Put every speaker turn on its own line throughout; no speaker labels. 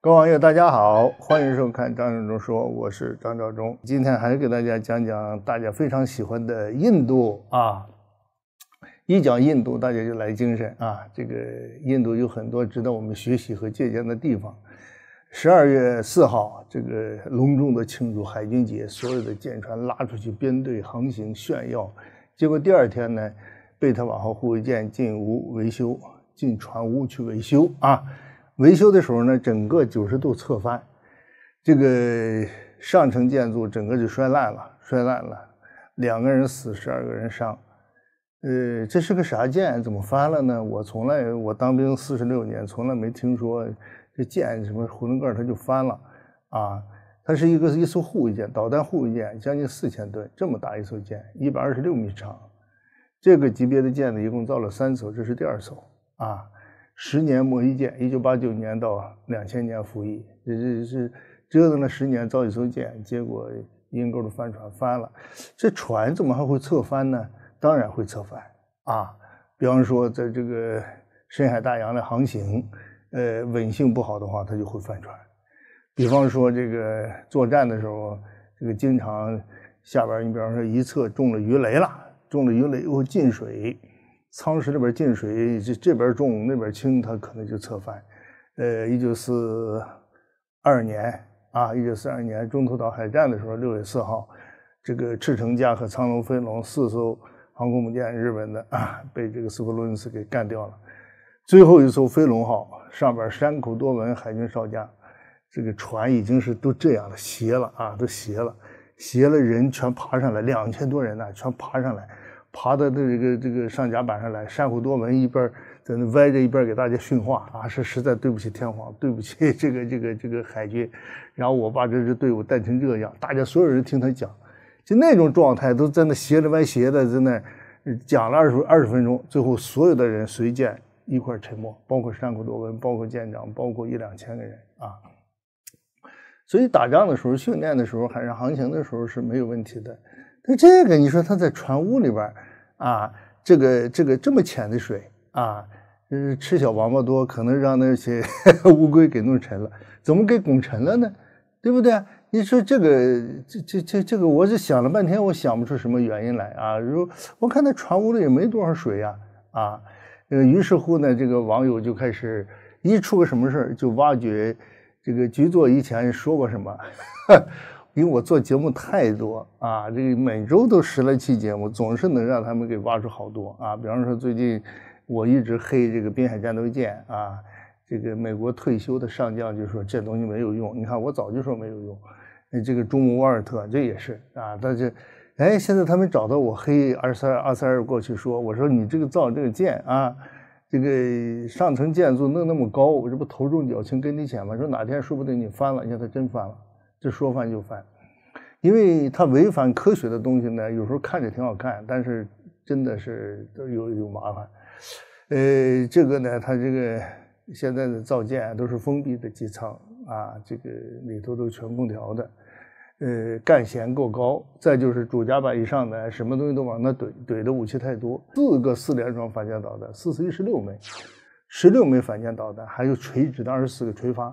各位网友，大家好，欢迎收看张召忠说，我是张召忠，今天还是给大家讲讲大家非常喜欢的印度啊。一讲印度，大家就来精神啊。这个印度有很多值得我们学习和借鉴的地方。十二月四号，这个隆重的庆祝海军节，所有的舰船拉出去编队航行炫耀。结果第二天呢，贝特瓦号护卫舰进屋维修，进船屋去维修啊。维修的时候呢，整个九十度侧翻，这个上层建筑整个就摔烂了，摔烂了，两个人死，十二个人伤。呃，这是个啥舰？怎么翻了呢？我从来我当兵四十六年，从来没听说。这舰什么虎龙盖它就翻了，啊，它是一个一艘护卫舰，导弹护卫舰，将近四千吨这么大一艘舰，一百二十六米长，这个级别的舰呢，一共造了三艘，这是第二艘啊，十年磨一剑，一九八九年到两千年服役，这这这折腾了十年造一艘舰，结果阴沟的帆船翻了，这船怎么还会侧翻呢？当然会侧翻啊，比方说在这个深海大洋的航行。呃，稳性不好的话，它就会翻船。比方说，这个作战的时候，这个经常下边，你比方说一侧中了鱼雷了，中了鱼雷又进水，舱室里边进水，这这边重那边轻，它可能就侧翻。呃，一九四二年啊，一九四二年中途岛海战的时候，六月四号，这个赤城舰和苍龙、飞龙四艘航空母舰，日本的啊，被这个斯普鲁恩斯给干掉了。最后一艘飞龙号上边，山口多文海军少将，这个船已经是都这样了，斜了啊，都斜了，斜了，人全爬上来，两千多人呢，全爬上来，爬到这个这个上甲板上来，山口多文一边在那歪着一边给大家训话啊，是实在对不起天皇，对不起 这个这个这个海军，然后我把这支队伍带成这样，大家所有人听他讲，就那种状态，都在那斜着歪斜的在那讲了二十二十分钟，最后所有的人随舰。一块沉没，包括山谷多文，包括舰长，包括一两千个人啊。所以打仗的时候、训练的时候、海上航行的时候是没有问题的。但这个，你说他在船坞里边啊，这个这个这么浅的水啊，吃小王八多可能让那些 乌龟给弄沉了，怎么给拱沉了呢？对不对？你说这个，这这这这个，我是想了半天，我想不出什么原因来啊。如我看那船坞里也没多少水呀，啊。呃，于是乎呢，这个网友就开始一出个什么事儿就挖掘这个局座以前说过什么，因为我做节目太多啊，这个每周都十来期节目，总是能让他们给挖出好多啊。比方说最近我一直黑这个滨海战斗舰啊，这个美国退休的上将就说这东西没有用，你看我早就说没有用，这个中牟沃尔特这也是啊，但是。哎，现在他们找到我，黑二三二三二过去说，我说你这个造这个舰啊，这个上层建筑弄那么高，我这不头重脚轻跟你讲吗？说哪天说不定你翻了，你看他真翻了，这说翻就翻，因为他违反科学的东西呢，有时候看着挺好看，但是真的是都有有麻烦。呃，这个呢，他这个现在的造舰都是封闭的机舱啊，这个里头都是全空调的。呃，干舷够高，再就是主甲板以上的什么东西都往那怼，怼的武器太多，四个四联装反舰导弹，四四一十六枚，十六枚反舰导弹，还有垂直的二十四个垂发，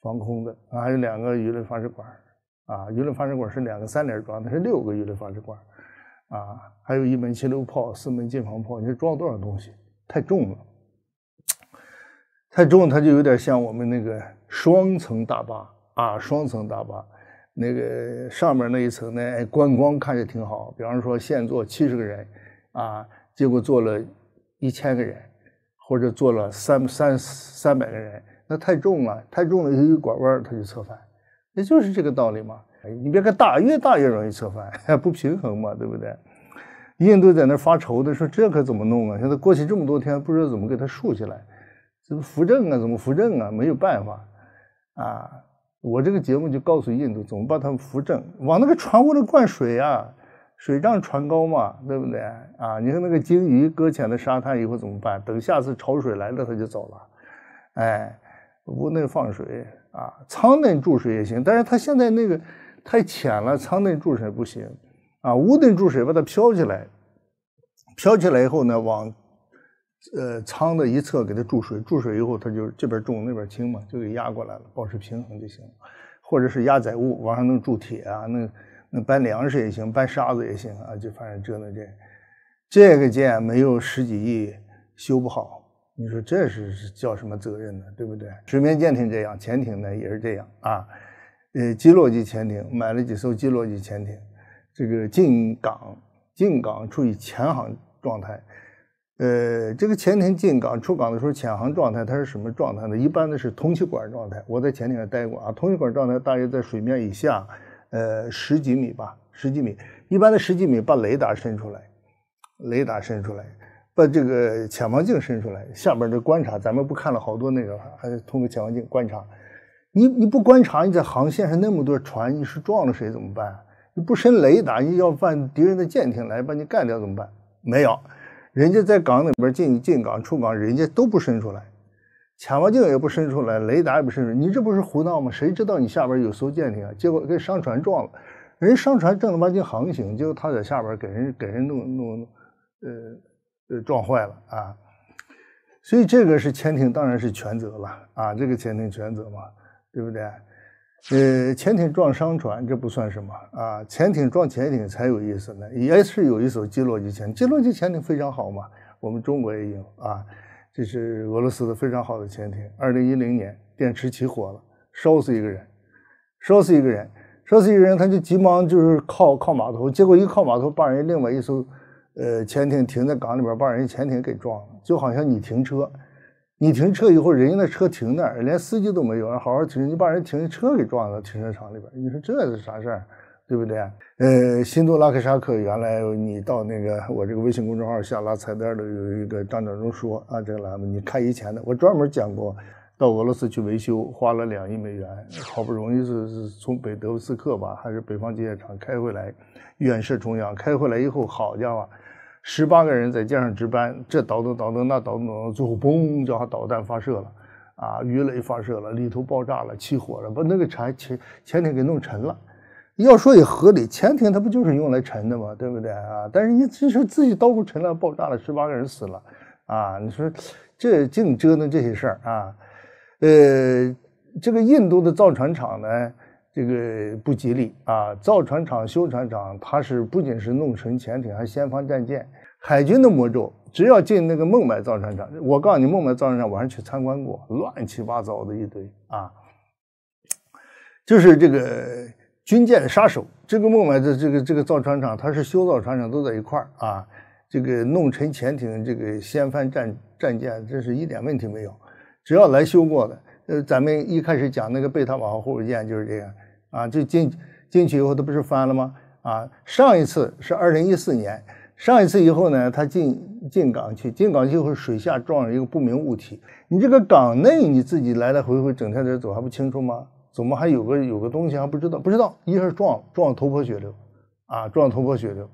防空的，啊，还有两个鱼雷发射管，啊，鱼雷发射管是两个三联装，那是六个鱼雷发射管，啊，还有一门七六炮，四门近防炮，你装多少东西，太重了，太重，它就有点像我们那个双层大坝，啊，双层大坝。那个上面那一层呢，观光看着挺好。比方说现坐七十个人，啊，结果坐了，一千个人，或者坐了三三三百个人，那太重了，太重了，一拐弯他它就侧翻，那就是这个道理嘛。哎，你别看大，越大越容易侧翻，不平衡嘛，对不对？印度在那发愁的说：“这可怎么弄啊？现在过去这么多天，不知道怎么给它竖起来，怎么扶正啊？怎么扶正啊？没有办法，啊。”我这个节目就告诉印度怎么把他们扶正，往那个船坞里灌水啊，水涨船高嘛，对不对啊？你看那个鲸鱼搁浅的沙滩以后怎么办？等下次潮水来了，它就走了。哎，屋内放水啊，舱内注水也行，但是它现在那个太浅了，舱内注水不行啊。屋内注水把它漂起来，漂起来以后呢，往。呃，仓的一侧给它注水，注水以后它就这边重那边轻嘛，就给压过来了，保持平衡就行了。或者是压载物，往上弄注铁啊，那那搬粮食也行，搬沙子也行啊，就反正折腾这。这个舰没有十几亿修不好，你说这是叫什么责任呢？对不对？水面舰艇这样，潜艇呢也是这样啊。呃，基洛级潜艇买了几艘基洛级潜艇，这个进港进港处于潜航状态。呃，这个潜艇进港、出港的时候，潜航状态它是什么状态呢？一般的是通气管状态。我在潜艇上待过啊，通气管状态大约在水面以下，呃，十几米吧，十几米。一般的十几米，把雷达伸出来，雷达伸出来，把这个潜望镜伸出来，下边的观察，咱们不看了好多那个，还是通过潜望镜观察。你你不观察，你在航线上那么多船，你是撞了谁怎么办？你不伸雷达，你要犯敌人的舰艇来把你干掉怎么办？没有。人家在港里边进进港出港，人家都不伸出来，潜望镜也不伸出来，雷达也不伸出来，你这不是胡闹吗？谁知道你下边有艘舰艇啊？结果跟商船撞了，人商船正儿八经航行，结果他在下边给人给人弄弄，呃呃撞坏了啊！所以这个是潜艇，当然是全责了啊，这个潜艇全责嘛，对不对？呃，潜艇撞商船这不算什么啊，潜艇撞潜艇才有意思呢，也是有一艘基洛级潜，基洛级潜艇非常好嘛，我们中国也有啊，这是俄罗斯的非常好的潜艇。二零一零年电池起火了，烧死一个人，烧死一个人，烧死一个人，他就急忙就是靠靠码头，结果一靠码头把人另外一艘呃潜艇停在港里边，把人潜艇给撞了，就好像你停车。你停车以后，人家那车停那儿，连司机都没有，好好停，你把人停的车给撞到停车场里边，你说这是啥事儿，对不对？呃，新都拉克沙克，原来你到那个我这个微信公众号下拉菜单的有一个张振忠说啊这个栏目，你看以前的，我专门讲过，到俄罗斯去维修花了两亿美元，好不容易是是从北德维斯克吧，还是北方机械厂开回来，远涉重洋开回来以后，好家伙！十八个人在舰上值班，这捣腾捣腾那捣腾，最后嘣，叫导弹发射了，啊，鱼雷发射了，里头爆炸了，起火了，把那个潜潜潜艇给弄沉了。要说也合理，潜艇它不就是用来沉的吗？对不对啊？但是你其实自己捣鼓沉了，爆炸了，十八个人死了，啊，你说这净折腾这些事儿啊？呃，这个印度的造船厂呢，这个不吉利啊，造船厂修船厂，它是不仅是弄沉潜艇，还先翻战舰。海军的魔咒，只要进那个孟买造船厂，我告诉你，孟买造船厂我还去参观过，乱七八糟的一堆啊！就是这个军舰的杀手，这个孟买的这个这个造船厂，它是修造船厂都在一块儿啊。这个弄沉潜艇，这个掀翻战战舰，这是一点问题没有。只要来修过的，呃，咱们一开始讲那个贝塔瓦号护卫舰就是这样啊，就进进去以后它不是翻了吗？啊，上一次是二零一四年。上一次以后呢，他进进港去，进港去以后水下撞了一个不明物体。你这个港内你自己来来回回整天在走，还不清楚吗？怎么还有个有个东西还不知道？不知道一下撞撞头破血流，啊撞头破血流，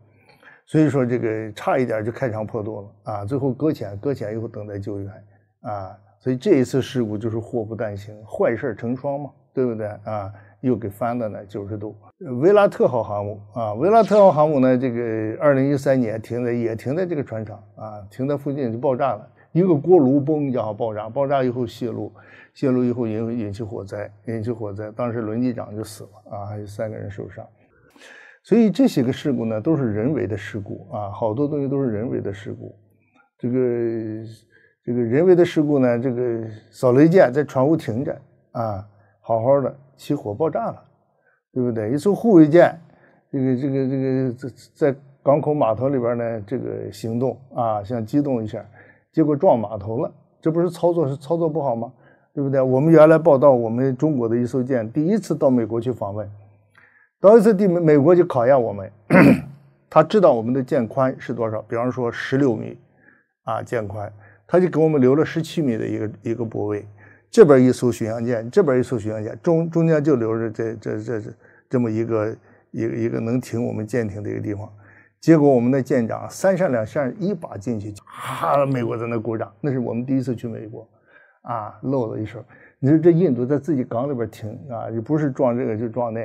所以说这个差一点就开肠破肚了啊！最后搁浅，搁浅以后等待救援啊！所以这一次事故就是祸不单行，坏事成双嘛，对不对啊？又给翻的呢九十度，维拉特号航母啊，维拉特号航母呢，这个二零一三年停在也停在这个船厂啊，停在附近就爆炸了，一个锅炉崩，然后爆炸，爆炸以后泄露，泄露以后引引起火灾，引起火灾，当时轮机长就死了啊，还有三个人受伤，所以这些个事故呢都是人为的事故啊，好多东西都是人为的事故，这个这个人为的事故呢，这个扫雷舰在船坞停着啊，好好的。起火爆炸了，对不对？一艘护卫舰，这个这个这个在在港口码头里边呢，这个行动啊，想机动一下，结果撞码头了。这不是操作是操作不好吗？对不对？我们原来报道，我们中国的一艘舰第一次到美国去访问，到一次地美美国就考验我们，他知道我们的舰宽是多少，比方说十六米啊，舰宽，他就给我们留了十七米的一个一个泊位。这边一艘巡洋舰，这边一艘巡洋舰，中中间就留着这这这这这么一个一个一个能停我们舰艇的一个地方。结果我们的舰长三下两下一把进去，啊，美国在那鼓掌。那是我们第一次去美国，啊，露了一手。你说这印度在自己港里边停啊，也不是撞这个就撞那，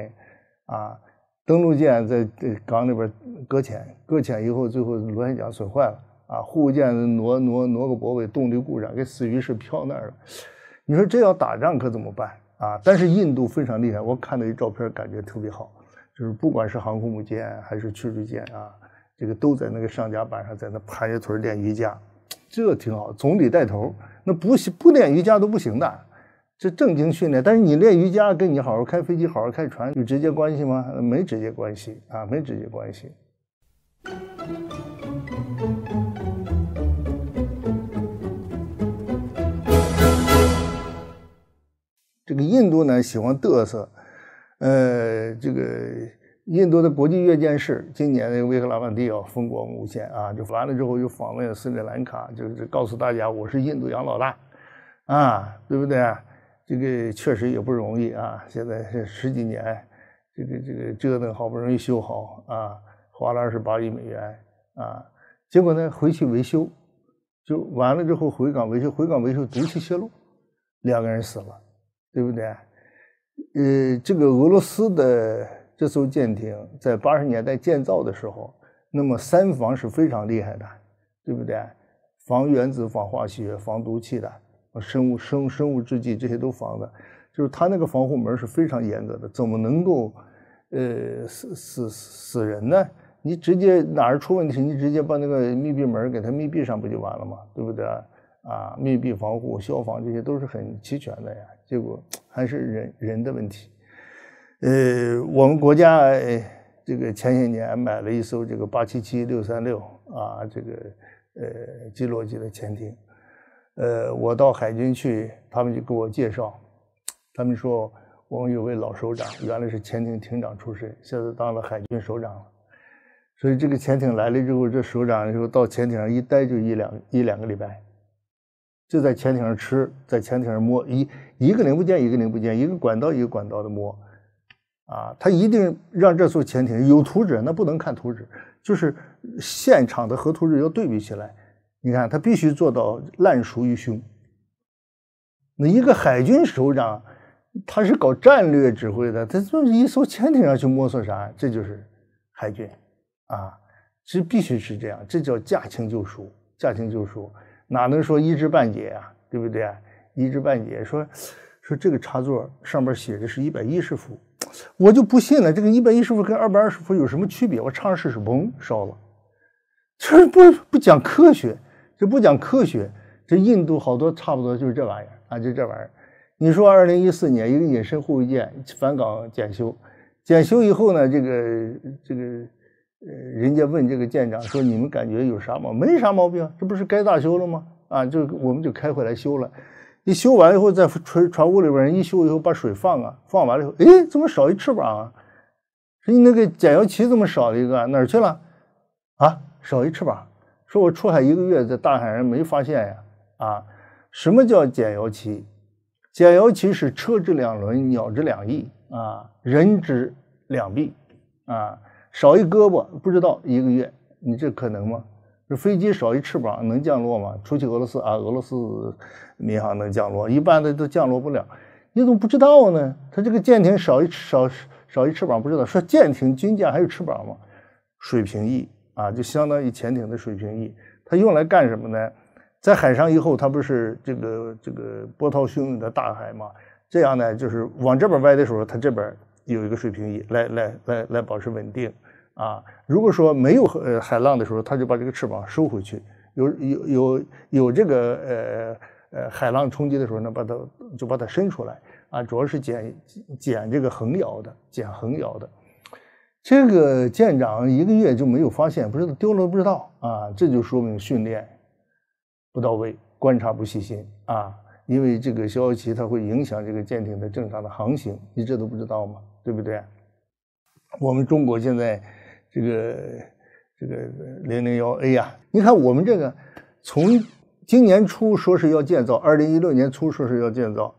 啊，登陆舰在港里边搁浅，搁浅以后最后螺旋桨损坏了，啊，护卫舰挪挪挪个泊位，动力故障，给死鱼是漂那儿了。你说这要打仗可怎么办啊？但是印度非常厉害，我看到一照片感觉特别好，就是不管是航空母舰还是驱逐舰啊，这个都在那个上甲板上在那盘着腿练瑜伽，这挺好。总理带头，那不行不练瑜伽都不行的，这正经训练。但是你练瑜伽跟你好好开飞机、好好开船有直接关系吗？没直接关系啊，没直接关系。这个印度呢喜欢嘚瑟，呃，这个印度的国际阅舰式，今年的维克拉万蒂奥风光无限啊，就完了之后又访问了斯里兰卡，就是告诉大家我是印度洋老大，啊，对不对？啊？这个确实也不容易啊，现在是十几年，这个这个折腾好不容易修好啊，花了二十八亿美元啊，结果呢回去维修，就完了之后回港维修，回港维修毒气泄漏，两个人死了。对不对？呃，这个俄罗斯的这艘舰艇在八十年代建造的时候，那么三防是非常厉害的，对不对？防原子、防化学、防毒气的，生物、生、生物制剂这些都防的，就是它那个防护门是非常严格的，怎么能够呃死死死人呢？你直接哪儿出问题，你直接把那个密闭门给它密闭上不就完了吗？对不对？啊，密闭防护、消防这些都是很齐全的呀。结果 还是人人的问题。呃，我们国家这个前些年买了一艘这个八七七六三六啊，这个呃基洛级的潜艇。呃，我到海军去，他们就给我介绍，他们说我们有位老首长，原来是潜艇艇长出身，现在当了海军首长了。所以这个潜艇来了之后，这首长就到潜艇上一待就一两一两个礼拜。就在潜艇上吃，在潜艇上摸一一个零部件一个零部件，一个管道一个管道的摸，啊，他一定让这艘潜艇有图纸，那不能看图纸，就是现场的和图纸要对比起来，你看他必须做到烂熟于胸。那一个海军首长，他是搞战略指挥的，他从一艘潜艇上去摸索啥？这就是海军，啊，这必须是这样，这叫驾轻就熟，驾轻就熟。哪能说一知半解啊，对不对啊？一知半解说，说这个插座上面写的是一百一十伏，我就不信了，这个一百一十伏跟二百二十伏有什么区别？我插上试试，嘣烧了，这不不讲科学，这不讲科学，这印度好多差不多就是这玩意儿啊，就这玩意儿。你说二零一四年一个隐身护卫舰返港检修，检修以后呢，这个这个。人家问这个舰长说：“你们感觉有啥毛没啥毛病这不是该大修了吗？啊，就我们就开回来修了。一修完以后，在船船坞里边一修以后，把水放啊，放完了以后，哎，怎么少一翅膀啊？说你那个减摇旗怎么少了一个？哪儿去了？啊，少一翅膀。说我出海一个月，在大海人没发现呀。啊，什么叫减摇旗？减摇旗是车之两轮，鸟之两翼，啊，人之两臂，啊。”少一胳膊不知道一个月，你这可能吗？这飞机少一翅膀能降落吗？出去俄罗斯啊，俄罗斯民航能降落，一般的都降落不了。你怎么不知道呢？他这个舰艇少一少少一翅膀不知道。说舰艇军舰还有翅膀吗？水平翼啊，就相当于潜艇的水平翼，它用来干什么呢？在海上以后，它不是这个这个波涛汹涌的大海吗？这样呢，就是往这边歪的时候，它这边。有一个水平仪来来来来保持稳定，啊，如果说没有呃海浪的时候，他就把这个翅膀收回去；有有有有这个呃呃海浪冲击的时候，呢，把它就把它伸出来，啊，主要是减减这个横摇的，减横摇的。这个舰长一个月就没有发现，不知道丢了不知道啊，这就说明训练不到位，观察不细心啊。因为这个消息它会影响这个舰艇的正常的航行，你这都不知道吗？对不对？我们中国现在这个这个零零幺 A 呀，你看我们这个从今年初说是要建造，二零一六年初说是要建造，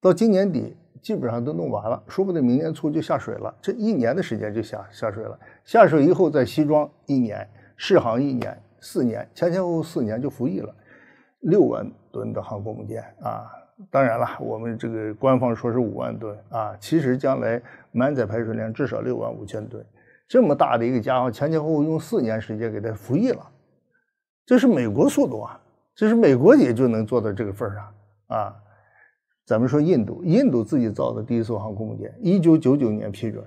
到今年底基本上都弄完了，说不定明年初就下水了。这一年的时间就下下水了，下水以后在西装一年，试航一年，四年前前后后四年就服役了，六文。吨的航空母舰啊，当然了，我们这个官方说是五万吨啊，其实将来满载排水量至少六万五千吨。这么大的一个家伙，前前后后用四年时间给它服役了，这是美国速度啊！这是美国也就能做到这个份儿上啊。咱们说印度，印度自己造的第一艘航空母舰，一九九九年批准，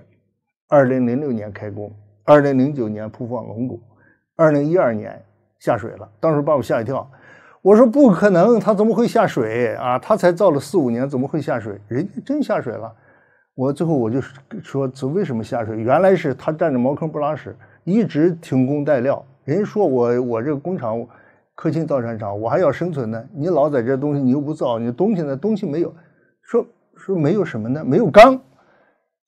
二零零六年开工，二零零九年铺放龙骨，二零一二年下水了，当时把我吓一跳。我说不可能，他怎么会下水啊？他才造了四五年，怎么会下水？人家真下水了。我最后我就说，这为什么下水？原来是他占着茅坑不拉屎，一直停工待料。人说我我这个工厂，科兴造船厂，我还要生存呢。你老在这东西，你又不造，你东西呢？东西没有，说说没有什么呢？没有钢。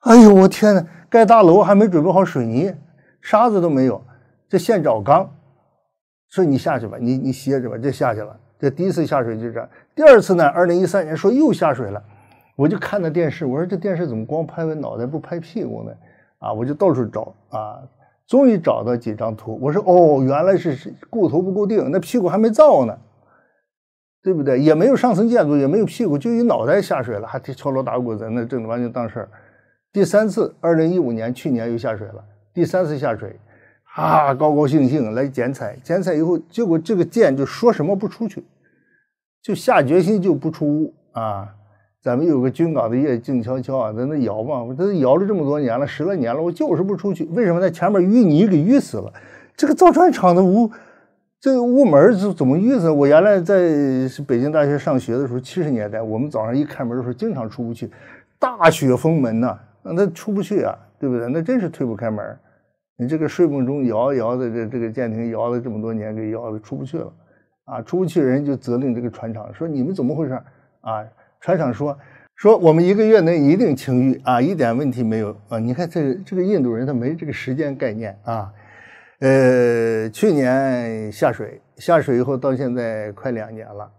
哎呦，我天哪！盖大楼还没准备好水泥、沙子都没有，这现找钢。说你下去吧，你你歇着吧，这下去了。这第一次下水就这样。第二次呢，二零一三年说又下水了，我就看那电视，我说这电视怎么光拍我脑袋不拍屁股呢？啊，我就到处找啊，终于找到几张图。我说哦，原来是固头不固定，那屁股还没造呢，对不对？也没有上层建筑，也没有屁股，就一脑袋下水了，还敲锣打鼓在那正八经当事儿。第三次，二零一五年去年又下水了，第三次下水。啊，高高兴兴来剪彩，剪彩以后，结果这个剑就说什么不出去，就下决心就不出屋啊。咱们有个军港的夜静悄悄啊，在那摇嘛，我这摇了这么多年了，十来年了，我就是不出去。为什么在前面淤泥给淤死了。这个造船厂的屋，这个屋门是怎么淤死？我原来在北京大学上学的时候，七十年代，我们早上一开门的时候，经常出不去，大雪封门呐，那出不去啊，对不对？那真是推不开门。你这个睡梦中摇一摇的这这个舰艇摇了这么多年，给摇的出不去了，啊，出不去人就责令这个船长说你们怎么回事啊？船长说说我们一个月内一定清淤啊，一点问题没有啊。你看这个、这个印度人他没这个时间概念啊，呃，去年下水下水以后到现在快两年了，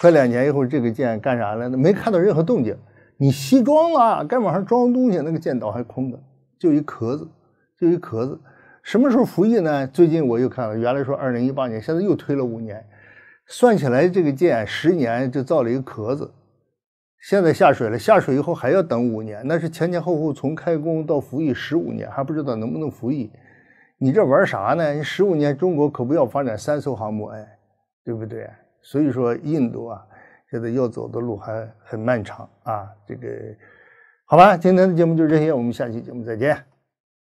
快两年以后这个舰干啥了呢？没看到任何动静。你西装了，该往上装东西，那个舰岛还空的，就一壳子，就一壳子。什么时候服役呢？最近我又看了，原来说二零一八年，现在又推了五年，算起来这个舰十年就造了一个壳子，现在下水了，下水以后还要等五年，那是前前后后从开工到服役十五年，还不知道能不能服役。你这玩啥呢？你十五年中国可不要发展三艘航母哎，对不对？所以说印度啊，现在要走的路还很漫长啊，这个好吧，今天的节目就这些，我们下期节目再见。